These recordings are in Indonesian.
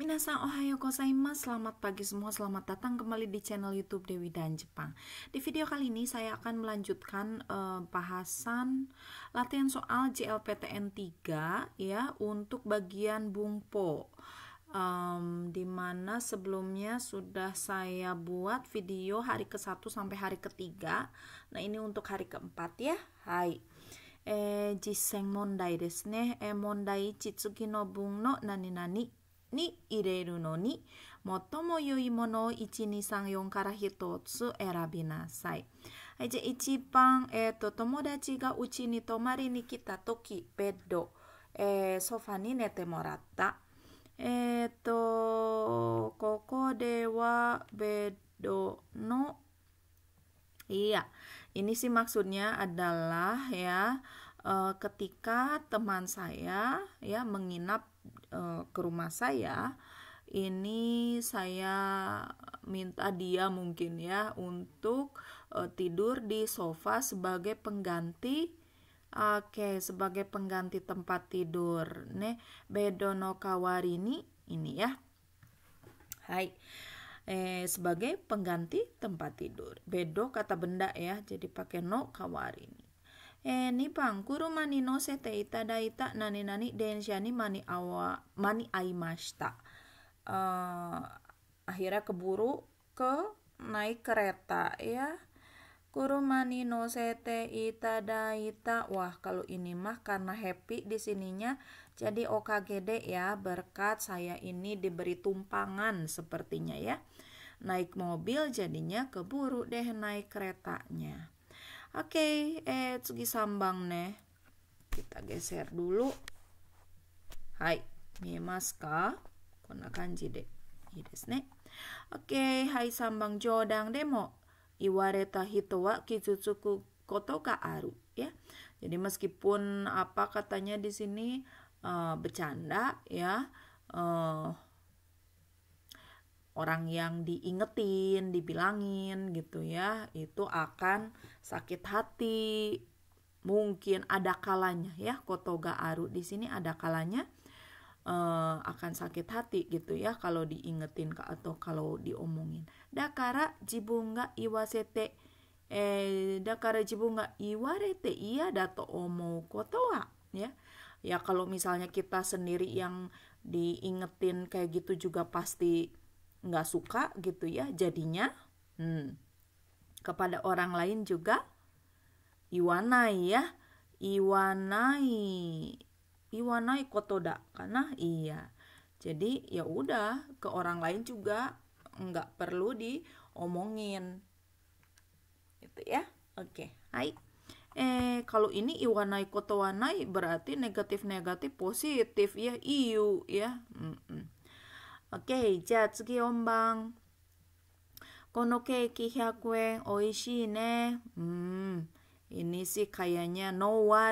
Minasan ohayo gozaimasu, selamat pagi semua, selamat datang kembali di channel YouTube Dewi dan Jepang. Di video kali ini saya akan melanjutkan uh, bahasan latihan soal JLPTN 3 ya untuk bagian bungpo. Um, dimana sebelumnya sudah saya buat video hari ke-1 sampai hari ke-3 nah ini untuk hari ke-4 ya hai Eh, eh, jiseng no nani nani に入れるのに最も良いものを1234から1つ選びなさい。はい、じゃあ一番、えーと、と友達がうちに泊まりに来た時ベッド、えー、ソファに寝てもらった。えっ、ー、とここではベッドの ini sih maksudnya adalah ya e, ketika teman saya ya menginap Eh, ke rumah saya ini saya minta dia mungkin ya untuk uh, tidur di sofa sebagai pengganti Oke, okay, sebagai pengganti tempat tidur. Ne, bedo no kawarini ini ya. Hai. Eh, sebagai pengganti tempat tidur. Bedo kata benda ya, jadi pakai no kawarini sete ita nani nani mani awa えー、2番、車に乗せていただいた何々電車に間に合わ間に合いました。Uh, eh, akhirnya keburu ke naik kereta ya. Kurumani no sete ita daita. Wah, kalau ini mah karena happy di sininya jadi OKGD ya. Berkat saya ini diberi tumpangan sepertinya ya. Naik mobil jadinya keburu deh naik keretanya. Oke, eh tsugi Sambang nih. Kita geser dulu. Hai, miemasu ka? Konna kanji de. Ii desu ne. Oke, hai sambang jodang demo. Iwareta hito wa kizutsuku koto ka aru. Ya. Jadi meskipun apa katanya di sini uh, bercanda ya. Uh, orang yang diingetin, dibilangin gitu ya, itu akan sakit hati. Mungkin ada kalanya ya, kotoga aru di sini ada kalanya uh, akan sakit hati gitu ya kalau diingetin ke atau kalau diomongin. Dakara jibunga iwasete eh dakara jibunga iwarete iya dato omo kotoa ya. Ya kalau misalnya kita sendiri yang diingetin kayak gitu juga pasti nggak suka gitu ya jadinya hmm, kepada orang lain juga iwanai ya iwanai iwanai kotoda karena iya jadi ya udah ke orang lain juga nggak perlu diomongin gitu ya oke okay. hai eh kalau ini iwanai kotowanai berarti negatif negatif positif ya iu ya mm -mm. OK じゃあ次4番このケーキ100円おいしいねうん hmm, ini sih kayaknya ah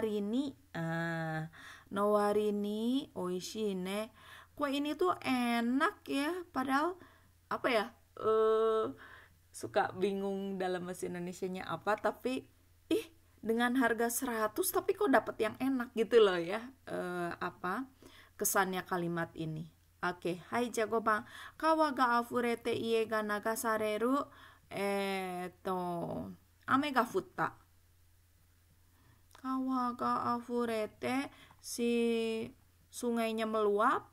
kue ini tuh enak ya padahal apa ya eh, suka bingung dalam bahasa Indonesia nya apa tapi ih dengan harga 100 tapi kok dapat yang enak gitu loh ya eh, apa kesannya kalimat ini Oke, hai jago bang, afurete kawaga afurete si sungainya meluap,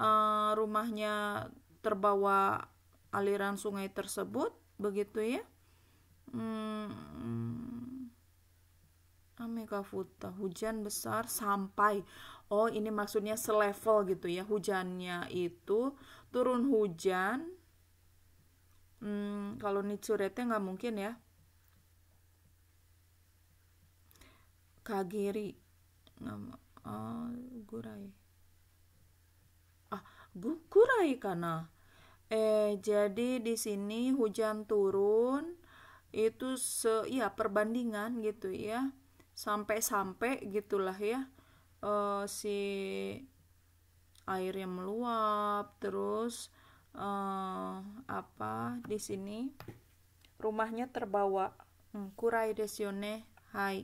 uh, rumahnya terbawa aliran sungai tersebut, begitu ya. Hmm, Amega futa, hujan besar sampai oh ini maksudnya selevel gitu ya hujannya itu turun hujan hmm, kalau nitsurete nggak mungkin ya kagiri nama ah gurai ah gu, gurai karena eh jadi di sini hujan turun itu se ya perbandingan gitu ya sampai-sampai gitulah ya uh, si air yang meluap terus uh, apa di sini rumahnya terbawa hmm, kurai desione hai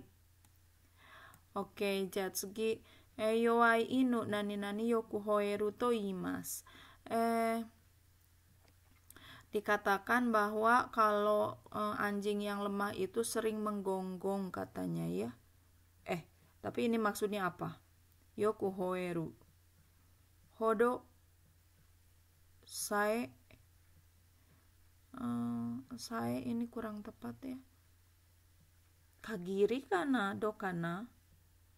oke jatsgi jatsugi eh yoai inu nani nani yoku hoeru to imas eh dikatakan bahwa kalau eh, anjing yang lemah itu sering menggonggong katanya ya eh tapi ini maksudnya apa よく吠えるほど saya hodo, saya eh, ini kurang tepat ya kagiri kana do kana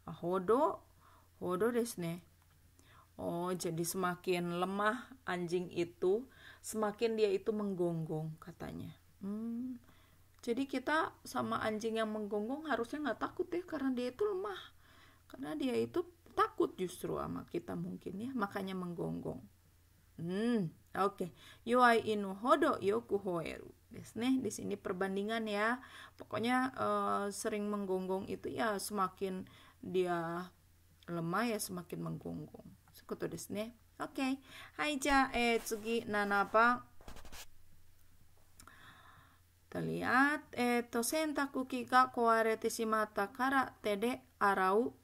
ah, hodo hodo desne, oh jadi semakin lemah anjing itu semakin dia itu menggonggong katanya hmm, jadi kita sama anjing yang menggonggong harusnya nggak takut ya karena dia itu lemah karena dia itu takut justru sama kita mungkin ya makanya menggonggong hmm oke okay. yuai inu hodo yoku hoeru desne di sini perbandingan ya pokoknya uh, sering menggonggong itu ya semakin dia lemah ya semakin menggonggong sekutu desne oke hai ja e tsugi nanapa Kita lihat, eh, to sentaku kika koarete shimata kara tede arau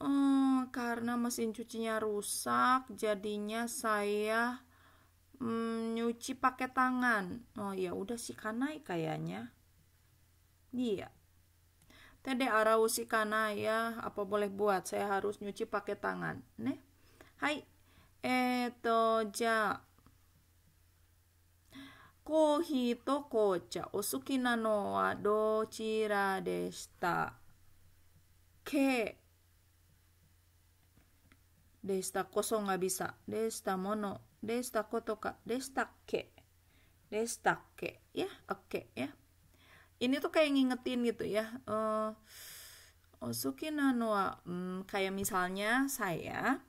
hmm, karena mesin cucinya rusak jadinya saya hmm, nyuci pakai tangan oh ya udah si kanai kayaknya iya tede si Kanai ya apa boleh buat saya harus nyuci pakai tangan ne hai eto ja kohi to kocha o suki no wa dochira deshita ke Desta koso nggak bisa. Desta mono. Desta kotoka. Desta ke. Desta ke. Ya, oke ya. Ini tuh kayak ngingetin gitu ya. Uh, Osuki nanoa. Hmm, kayak misalnya saya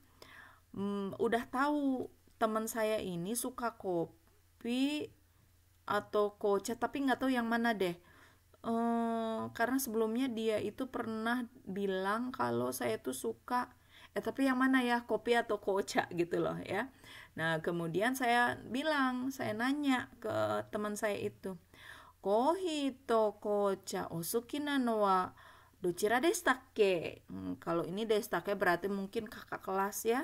mm, udah tahu teman saya ini suka kopi atau koca tapi nggak tahu yang mana deh. Uh, karena sebelumnya dia itu pernah bilang kalau saya tuh suka eh, tapi yang mana ya kopi atau koca gitu loh ya nah kemudian saya bilang saya nanya ke teman saya itu kohi to koca osukina noa dochira destake hmm, kalau ini destake berarti mungkin kakak kelas ya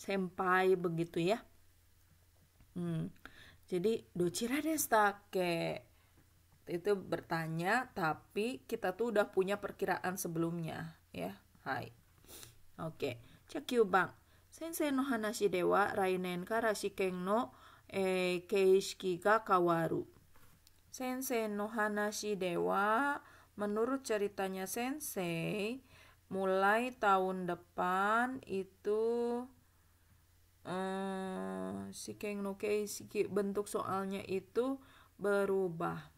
senpai begitu ya hmm. jadi dochira destake itu bertanya tapi kita tuh udah punya perkiraan sebelumnya ya hai oke yuk bang sensei no hanashi dewa rainen kara shiken no eh, keishiki ga kawaru sensei no hanashi dewa menurut ceritanya sensei mulai tahun depan itu um, eh, shiken no keishiki bentuk soalnya itu berubah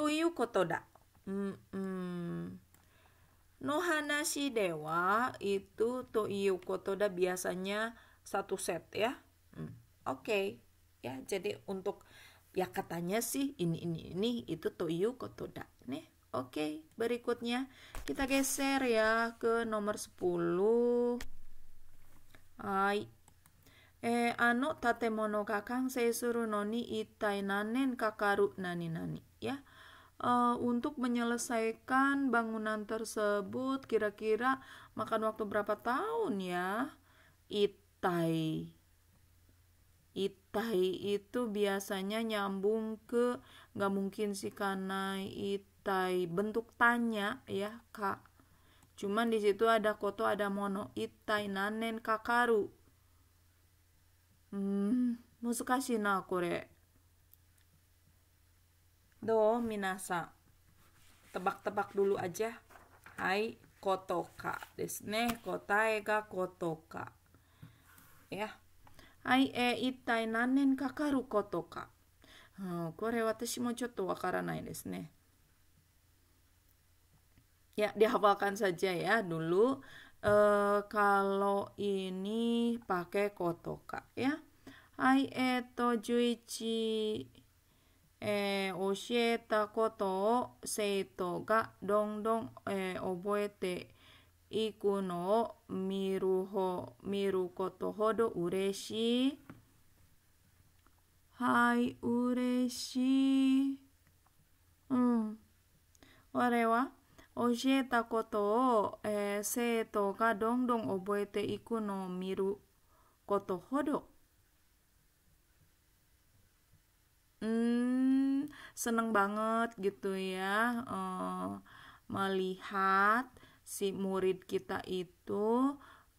ということだ。うんうん。No hanashi dewa itu to kotoda biasanya satu set ya. Hmm. Oke. Okay. Ya, jadi untuk ya katanya sih ini ini ini itu toyu kotoda nih. Oke, okay, berikutnya kita geser ya ke nomor 10. Hai. E, ya uh, untuk menyelesaikan bangunan tersebut kira-kira makan waktu berapa tahun ya? Itai. Itai itu biasanya nyambung ke nggak mungkin sih karena itai bentuk tanya ya kak. Cuman di situ ada koto, ada mono, itai, nanen, kakaru. Hmm, musukashi na kore. Do minasa. Tebak-tebak dulu aja. Hai kotoka. Desne kotae ga kotoka. Ya. Hai e ittai nanen kakaru kotoka. Hmm, kore watashi mo chotto wakaranai desne, Ya, dihafalkan saja ya dulu. E, kalau ini pakai kotoka ya. Hai eto juichi えー、教えたことを生徒がどんどん、えー、覚えていくのを見るほ見ることほど嬉しい。はい、嬉しい。うん。我は教えたことを、えー、生徒がどんどん覚えていくのを見ることほど hmm, seneng banget gitu ya uh, melihat si murid kita itu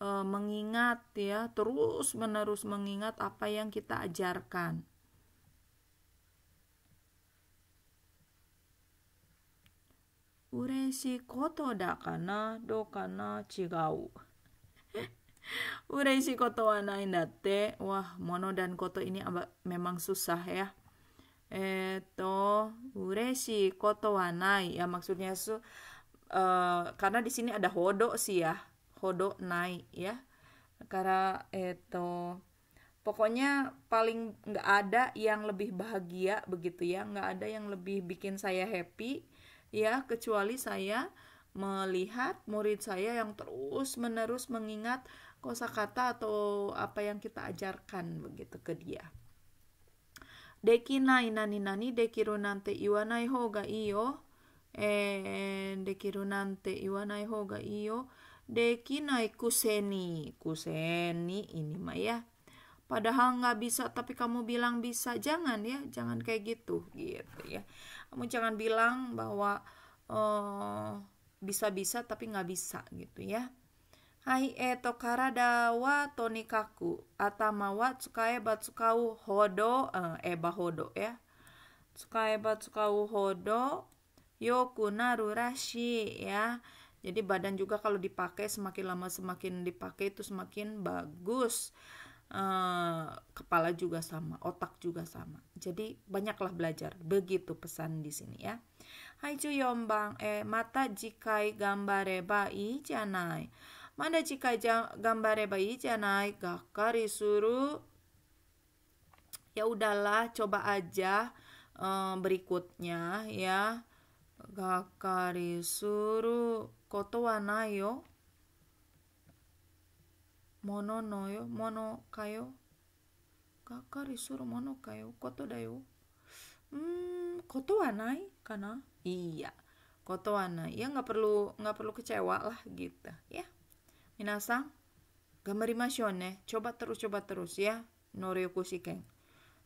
uh, mengingat ya terus menerus mengingat apa yang kita ajarkan. Ureshi koto da kana do kana chigau. Ureshi koto wa date. Wah, mono dan koto ini memang susah ya. Eto, ureshi koto wa nai. Ya maksudnya su, uh, karena di sini ada hodo sih ya. Hodo nai ya. Karena eto pokoknya paling nggak ada yang lebih bahagia begitu ya nggak ada yang lebih bikin saya happy ya kecuali saya melihat murid saya yang terus menerus mengingat kosakata atau apa yang kita ajarkan begitu ke dia できない何々できるなんて言わない方がいいよ。えー、できるなんて言わない方がいいよ。できない kuseni. E, kuseni ini mah ya. Padahal nggak bisa tapi kamu bilang bisa. Jangan ya, jangan kayak gitu gitu ya. Kamu jangan bilang bahwa uh, eh, bisa -bisa, tapi nggak bisa gitu ya hai tonikaku hodo eh, ya. naru rashi ya. Jadi badan juga kalau dipakai semakin lama semakin dipakai itu semakin bagus. Uh, kepala juga sama, otak juga sama. Jadi banyaklah belajar. Begitu pesan di sini ya. Hai cuyombang, eh mata jikai gambare i janai jika naik gambar ya udahlah, coba aja um, berikutnya ya. Gakari suru koto wana yo. Mono no yo, mono kayo. Gakari suru mono kayo, koto da yo. Hmm, koto wana kana? Iya. Koto wana Ya nggak perlu nggak perlu kecewa lah gitu ya. Minasang, gambarimashou shone, Coba terus, coba terus ya. Noryoku Kusiken.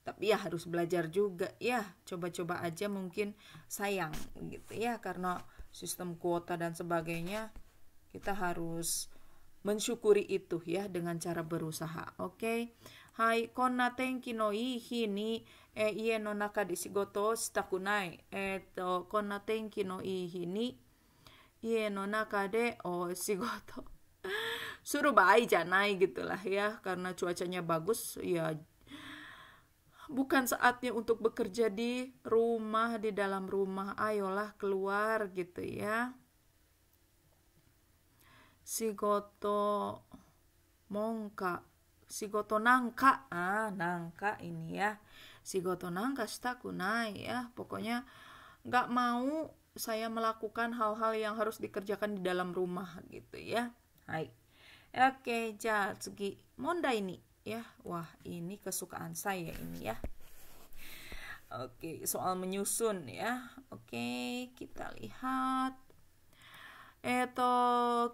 Tapi ya harus belajar juga ya. Coba-coba aja mungkin sayang gitu ya. Karena sistem kuota dan sebagainya. Kita harus mensyukuri itu ya dengan cara berusaha. Oke. Okay? Hai, konna tenki no ihi ni eh, e, iye no naka de sigoto stakunai, shitaku eh, to kona tenki no ihi ni iye no naka de o sigoto suruh bayi janai lah ya karena cuacanya bagus ya bukan saatnya untuk bekerja di rumah di dalam rumah ayolah keluar gitu ya si goto mongka si goto nangka ah nangka ini ya si goto nangka staku naik ya pokoknya nggak mau saya melakukan hal-hal yang harus dikerjakan di dalam rumah gitu ya hai Oke, segi monda ini ya. wah ini kesukaan saya ini ya. Oke, soal menyusun ya. Oke, kita lihat. Eto,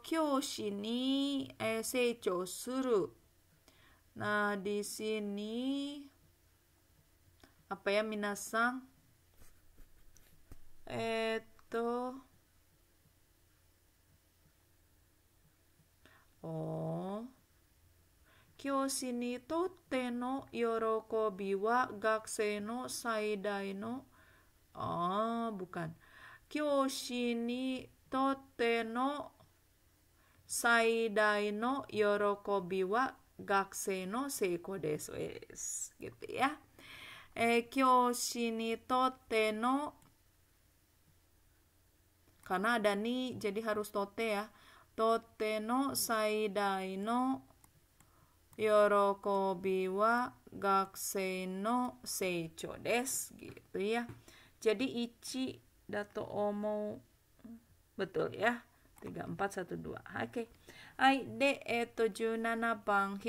kyoshi ni eh, eh seichou suru. Nah, di sini apa ya minasang? Eto, eh, O. Oh. Kyosinito teno yoroko biwa gakseno saidaino. Oh, bukan. Kyoshini tote no saidai no yorokobi wa gakse no seiko desu es. Gitu ya. E, kyoshi ni tote no. Karena ada ni jadi harus tote ya no no, no wa, seicho des yorokobi gitu ya. Jadi Ichi Dato Omo betul ya. 3412. Oke.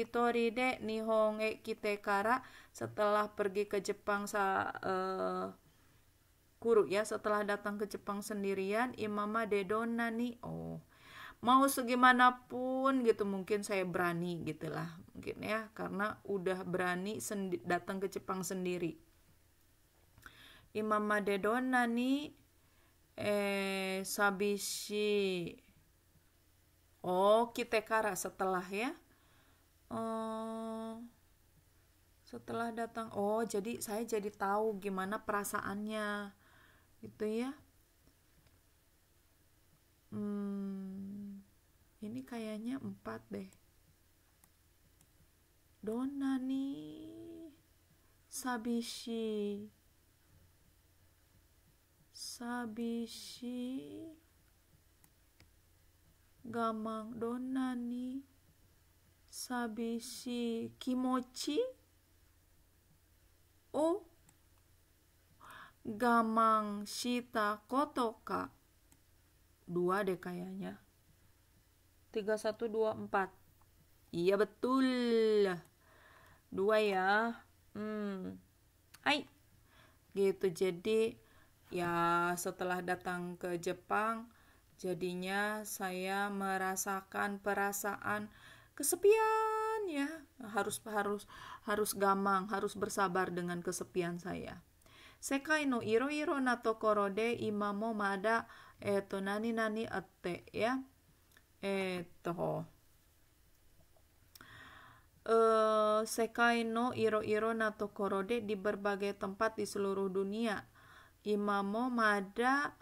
Okay. kara. Setelah pergi ke Jepang sa, uh, kuru ya, setelah datang ke Jepang sendirian, imama de donani Oh mau segimanapun gitu mungkin saya berani gitulah mungkin ya karena udah berani datang ke Jepang sendiri Imam Madedona nih eh sabishi oh kita kara setelah ya oh setelah datang oh jadi saya jadi tahu gimana perasaannya gitu ya hmm ini kayaknya empat deh dona nih sabishi sabishi gamang dona nih sabishi kimochi Oh, gamang shita kotoka dua deh kayaknya 3124. Iya betul. Dua ya. Hmm. Hai. Gitu jadi ya setelah datang ke Jepang jadinya saya merasakan perasaan kesepian ya. Harus harus harus gamang, harus bersabar dengan kesepian saya. Sekai no iro iro na tokoro de imamo mada eto nani nani ete ya えー、っと、uh, no iro-iro na tokoro de di berbagai tempat di seluruh dunia. Imamo mada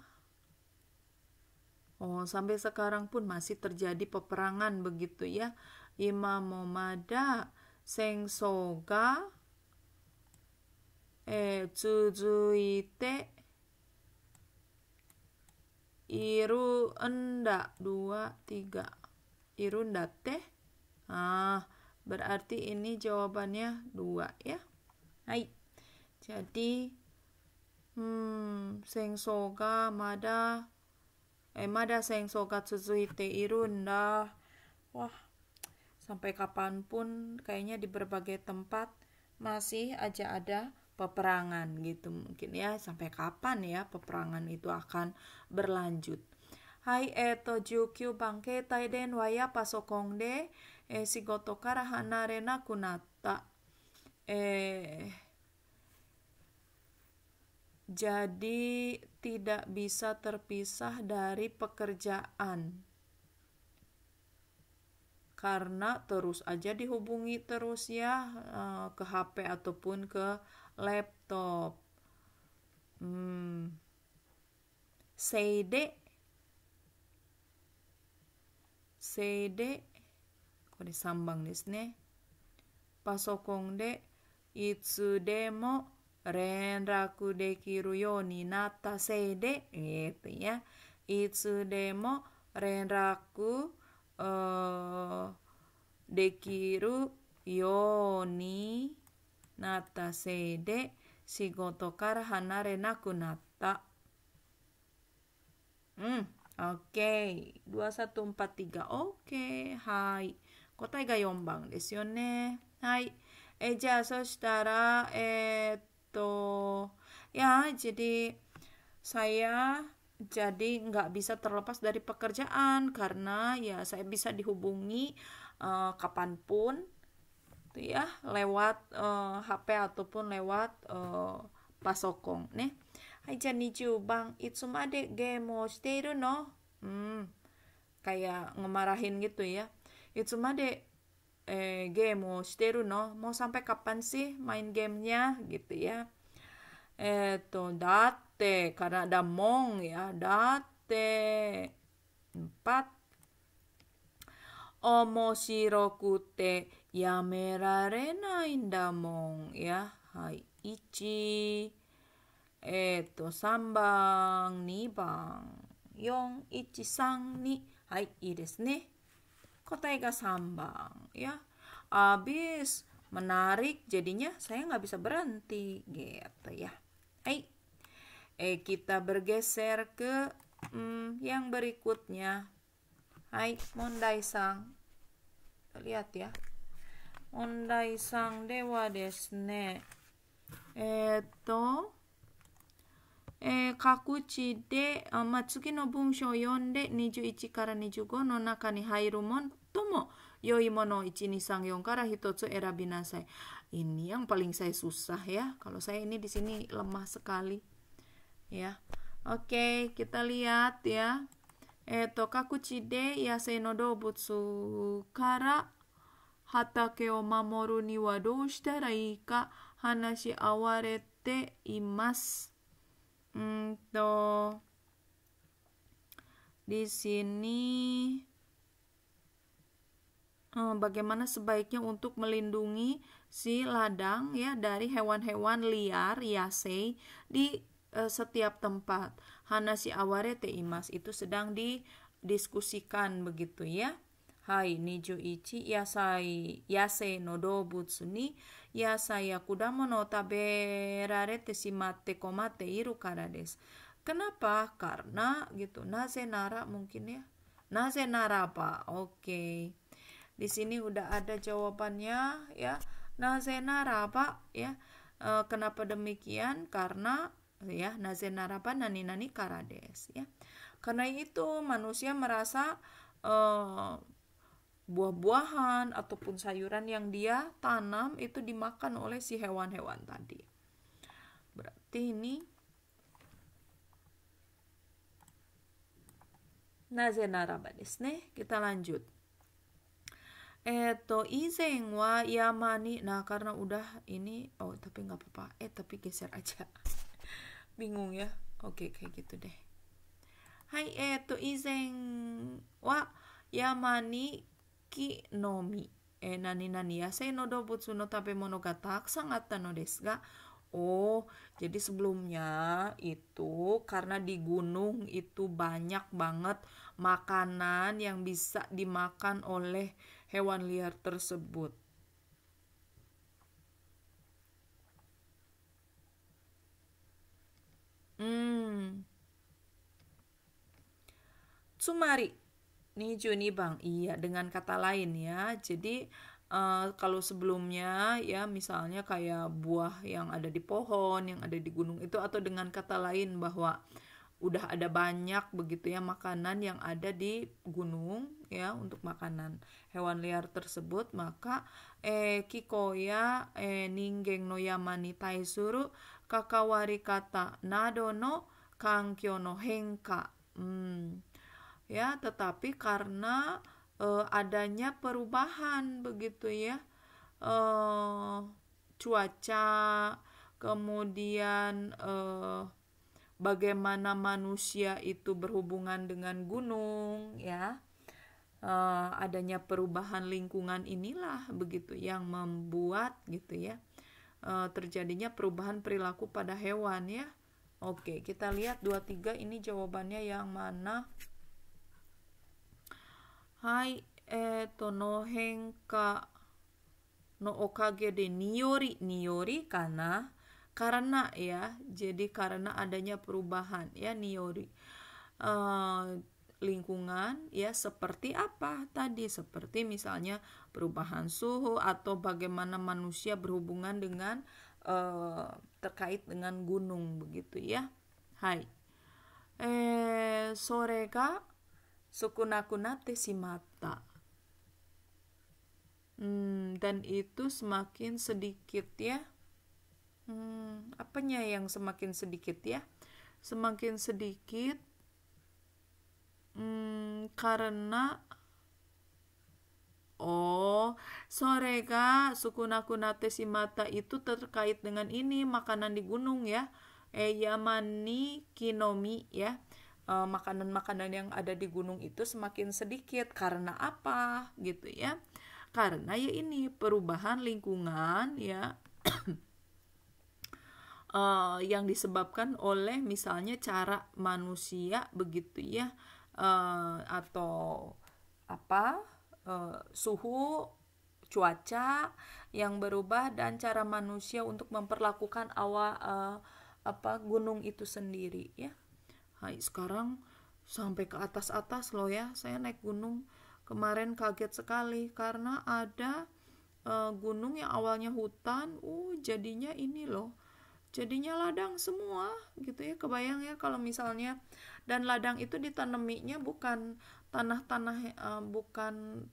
Oh, sampai sekarang pun masih terjadi peperangan begitu ya. Imamo mada sengsoga eh tsuzuite iru enda dua tiga iru teh ah berarti ini jawabannya dua ya hai jadi hmm sengsoga mada eh mada sengsoga te iru enda wah sampai kapanpun kayaknya di berbagai tempat masih aja ada peperangan gitu mungkin ya sampai kapan ya peperangan itu akan berlanjut. Hai eto jukyu bangke taiden waya pasokongde e eh, sigoto kara hanare naku e eh, jadi tidak bisa terpisah dari pekerjaan karena terus aja dihubungi terus ya eh, ke HP ataupun ke laptop. Hmm. CD CD これ3番ですね。パソコンでいつでも連絡できるようになったせいで、gitu oke, oke, dua satu empat tiga, Hai. Hai. ga なったせいで仕事から離れなくなったうん ok2143ok はい答えが4 ya, jadi saya jadi nggak bisa terlepas dari pekerjaan karena ya saya bisa dihubungi uh, kapanpun gitu ya lewat uh, eh, HP ataupun lewat uh, pasokong nih. Hai Janiju, Bang, itu made game shiteru no? Hmm. Kayak ngemarahin gitu ya. Itu made eh, game shiteru no? Mau sampai kapan sih main gamenya gitu ya. Eh date karena ada mong ya. Date empat 4 Omoshirokute やめられないんだもんや。はい。1。えっ、ー、と、3番、2番、4、1、3、2。はい、いいですね。Kota ya. Ega Sambang ya. Abis menarik jadinya saya nggak bisa berhenti gitu ya. Hai. Eh kita bergeser ke hmm, yang berikutnya. Hai, Mondai Sang. Lihat ya. オンラインさんではですねえーっとえー各地であまあ次の文章を読んで21から25の中に入るもんとも良いものを1234から1つ選びなさい ini yang paling saya susah ya. Kalau saya ini di sini lemah sekali. Ya. Oke, okay, kita lihat ya. Eto eh, kakuchi de ya, no dobutsu kara 畑を守るにはどうしたらいいか話し合われています。うんと、di sini hmm, bagaimana sebaiknya untuk melindungi si ladang ya dari hewan-hewan liar ya yasei di uh, setiap tempat. Hanashi aware te imas itu sedang didiskusikan begitu ya ni ya no taberarete hai yase iru はい21 kenapa Karena gitu. nase nara mungkin ya. nara apa? Oke. Okay. Di sini udah ada jawabannya ya. nara apa ya? E, kenapa demikian? Karena ya nara apa nani nani karades ya. Karena itu manusia merasa e, buah-buahan ataupun sayuran yang dia tanam itu dimakan oleh si hewan-hewan tadi. Berarti ini Nazenara nih nih, Kita lanjut. Eto izen wa yamani. Nah, karena udah ini oh tapi nggak apa-apa. Eh, tapi geser aja. Bingung ya. Oke, kayak gitu deh. Hai, eto izen wa yamani nani oh jadi sebelumnya itu karena di gunung itu banyak banget makanan yang bisa dimakan oleh hewan liar tersebut. Hmm. Sumari Niju nih Bang Iya dengan kata lain ya. Jadi uh, kalau sebelumnya ya misalnya kayak buah yang ada di pohon, yang ada di gunung itu atau dengan kata lain bahwa udah ada banyak begitu ya makanan yang ada di gunung ya untuk makanan hewan liar tersebut maka eh kikoya eh ninggeng no yamani taisuru kakawari kata nado no kankyo no henka hmm ya tetapi karena e, adanya perubahan begitu ya e, cuaca kemudian e, bagaimana manusia itu berhubungan dengan gunung ya e, adanya perubahan lingkungan inilah begitu yang membuat gitu ya e, terjadinya perubahan perilaku pada hewan ya. Oke, kita lihat 23 ini jawabannya yang mana? はい、えっ、ー、と、の変化のおかげでによりにより karena karena ya, jadi karena adanya perubahan ya niori uh, eh, lingkungan ya seperti apa tadi seperti misalnya perubahan suhu atau bagaimana manusia berhubungan dengan uh, terkait dengan gunung begitu ya. Hai. Eh, sore sukunakunate mata, Hmm, dan itu semakin sedikit ya. Hmm, apanya yang semakin sedikit ya? Semakin sedikit hmm, karena Oh, sore ga si mata itu terkait dengan ini makanan di gunung ya. Eyamani kinomi ya Eh, makanan-makanan yang ada di gunung itu semakin sedikit karena apa gitu ya karena ya ini perubahan lingkungan ya uh, yang disebabkan oleh misalnya cara manusia begitu ya uh, atau apa uh, suhu cuaca yang berubah dan cara manusia untuk memperlakukan awal uh, apa gunung itu sendiri ya Hai, sekarang sampai ke atas-atas loh ya. Saya naik gunung kemarin kaget sekali karena ada uh, gunung yang awalnya hutan, uh jadinya ini loh. Jadinya ladang semua gitu ya. Kebayang ya kalau misalnya dan ladang itu ditanaminya bukan tanah-tanah uh, bukan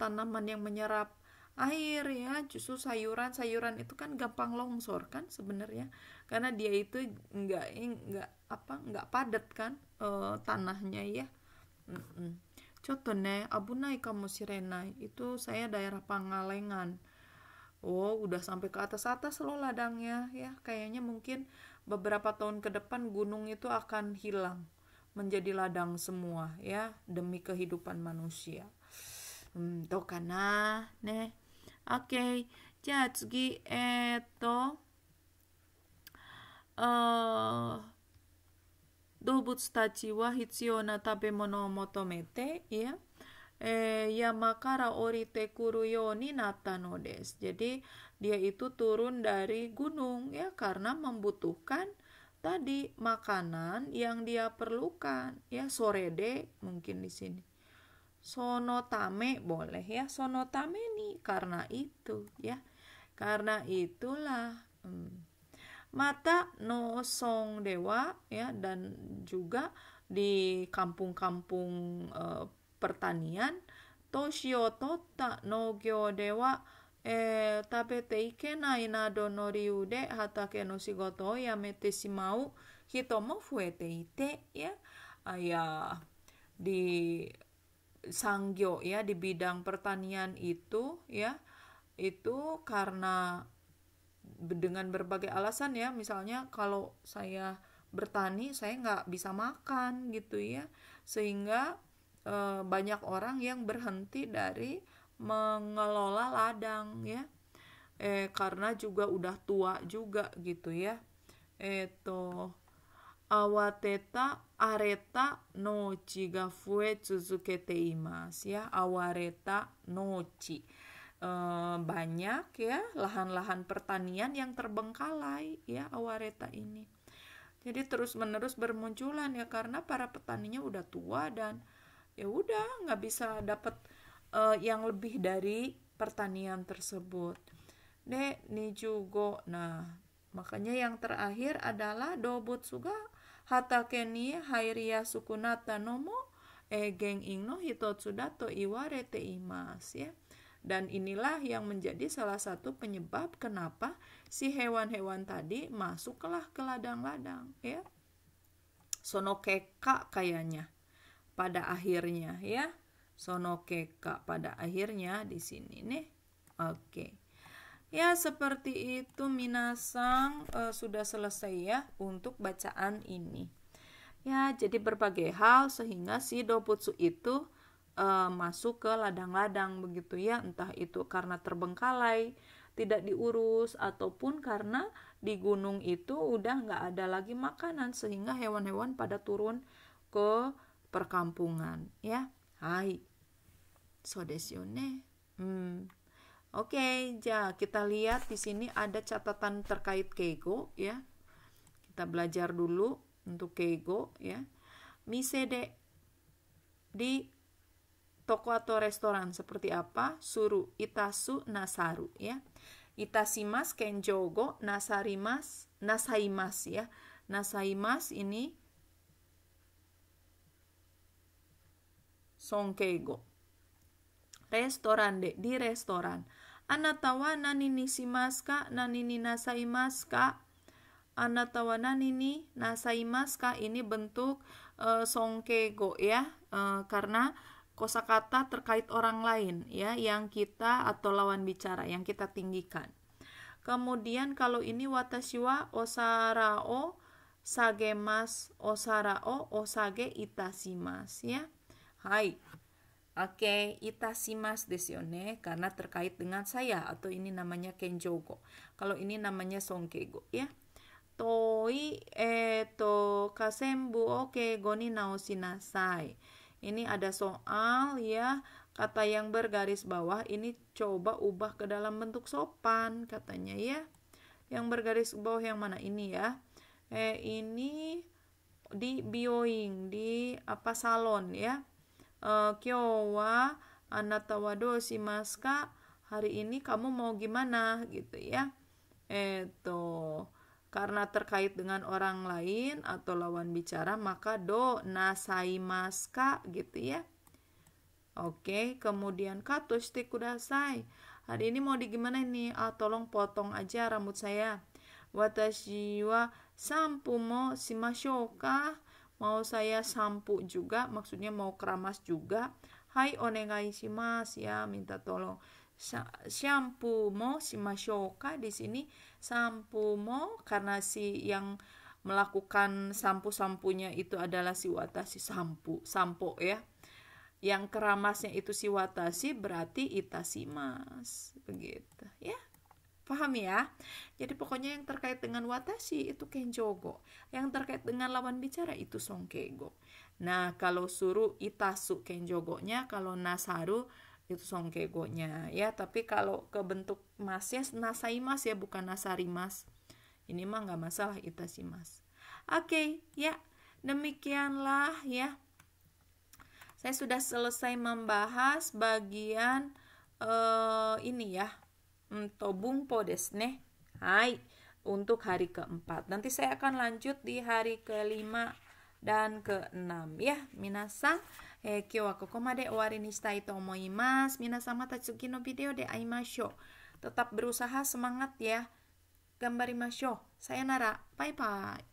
tanaman yang menyerap air ya, justru sayuran-sayuran itu kan gampang longsor kan sebenarnya karena dia itu nggak nggak apa nggak padat kan uh, tanahnya ya contohnya abu naik naik kamu sirenai itu saya daerah Pangalengan Oh, udah sampai ke atas-atas loh ladangnya ya. Kayaknya mungkin beberapa tahun ke depan gunung itu akan hilang menjadi ladang semua ya demi kehidupan manusia. Hmm, to karena ne. Oke, okay. ja eto eh, uh, 動たちは必要な食べ物を求めて、ya, eh, iya. eh yama kara orite kuru yoni nata Jadi dia itu turun dari gunung ya karena membutuhkan tadi makanan yang dia perlukan ya sore de mungkin di sini. sono tame boleh ya sono tame nih karena itu ya. Karena itulah. Hmm mata no dewa ya dan juga di kampung-kampung e, pertanian toshio tota no dewa e, eh, tabete ikenai nado no riu de hatake no shigoto yamete shimau hito mo fuete ite ya ya di sangyo ya di bidang pertanian itu ya itu karena dengan berbagai alasan ya misalnya kalau saya bertani saya nggak bisa makan gitu ya sehingga e, banyak orang yang berhenti dari mengelola ladang ya eh karena juga udah tua juga gitu ya itu awateta areta nochi ga fue tsuzukete ya awareta nochi Eh, banyak ya lahan-lahan pertanian yang terbengkalai ya awareta ini. Jadi terus-menerus bermunculan ya karena para petaninya udah tua dan ya udah nggak bisa dapat eh, yang lebih dari pertanian tersebut. ni juga Nah, makanya yang terakhir adalah dobut suga hatakeni hairia sukunata nomo egeng geng ingno hitotsudato iwarete imas ya. Dan inilah yang menjadi salah satu penyebab kenapa si hewan-hewan tadi masuklah ke ladang-ladang ya. Sono keka kayaknya pada akhirnya ya. Sono keka pada akhirnya di sini nih. Oke. Ya, seperti itu Minasang e, sudah selesai ya untuk bacaan ini. Ya, jadi berbagai hal sehingga si doputsu itu uh, masuk ke ladang-ladang begitu ya entah itu karena terbengkalai tidak diurus ataupun karena di gunung itu udah nggak ada lagi makanan sehingga hewan-hewan pada turun ke perkampungan ya hai so desione hmm. oke okay, ja kita lihat di sini ada catatan terkait keigo ya kita belajar dulu untuk keigo ya misede di toko atau restoran seperti apa? Suru itasu nasaru ya. Itasimas kenjogo nasarimas nasaimas ya. Nasaimas ini sonkeigo. Restoran dek di restoran. Anatawa nanini ka nanini nasaimas ka anatawa nanini nasaimas ka ini bentuk uh, songkego ya uh, karena kosakata terkait orang lain ya yang kita atau lawan bicara yang kita tinggikan. Kemudian kalau ini watashi wa osarao sagemas osarao osage itasimas ya. Hai. Oke, itasimas desu ne karena terkait dengan saya atau ini namanya kenjogo. Kalau ini namanya songkego ya. Toi eto eh, kasembu o goni ni naosinasai. Ini ada soal ya, kata yang bergaris bawah ini coba ubah ke dalam bentuk sopan katanya ya. Yang bergaris bawah yang mana ini ya? Eh ini di bioing di apa salon ya. E, eh, kyowa anata si maska Hari ini kamu mau gimana gitu ya? Eto eh, karena terkait dengan orang lain atau lawan bicara maka do nasai maska gitu ya. Oke, kemudian katoshite kudasai. Hari ini mau digimana ini Ah, tolong potong aja rambut saya. Watashi wa sampu mo shimashouka Mau saya sampu juga, maksudnya mau keramas juga. Hai onegai shimasu ya, minta tolong. Shampoo mo shimashouka Di sini sampumo karena si yang melakukan sampu-sampunya itu adalah si watashi sampu sampo ya yang keramasnya itu si watashi berarti itasi mas begitu ya paham ya jadi pokoknya yang terkait dengan watashi itu kenjogo yang terkait dengan lawan bicara itu songkego nah kalau suruh itasu kenjogonya kalau nasaru itu songkegonya ya tapi kalau ke bentuk masnya nasai mas ya bukan nasari mas ini mah nggak masalah sih mas oke okay, ya demikianlah ya saya sudah selesai membahas bagian uh, ini ya podes nih hai untuk hari keempat nanti saya akan lanjut di hari kelima dan keenam ya minasang えー、今日はここまで終わりにしたいと思います。皆様たち次のビデオで会いましょう。Tetap eh, berusaha semangat ya. gambari saya nara Bye bye.